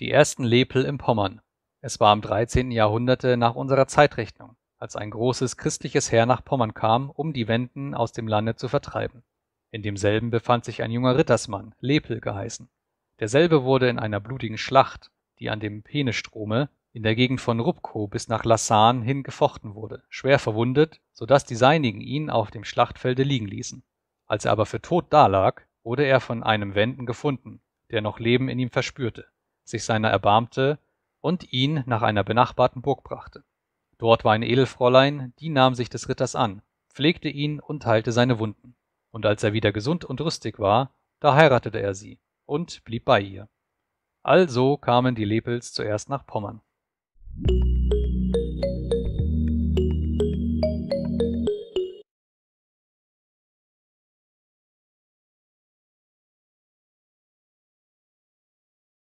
Die ersten Lepel in Pommern. Es war im 13. Jahrhunderte nach unserer Zeitrechnung, als ein großes christliches Heer nach Pommern kam, um die Wenden aus dem Lande zu vertreiben. In demselben befand sich ein junger Rittersmann, Lepel geheißen. Derselbe wurde in einer blutigen Schlacht, die an dem Penestrome in der Gegend von Rubko bis nach Lassan hin gefochten wurde, schwer verwundet, so dass die Seinigen ihn auf dem Schlachtfelde liegen ließen. Als er aber für tot dalag, wurde er von einem Wenden gefunden, der noch Leben in ihm verspürte sich seiner erbarmte und ihn nach einer benachbarten Burg brachte. Dort war ein Edelfräulein, die nahm sich des Ritters an, pflegte ihn und heilte seine Wunden. Und als er wieder gesund und rüstig war, da heiratete er sie und blieb bei ihr. Also kamen die Lepels zuerst nach Pommern.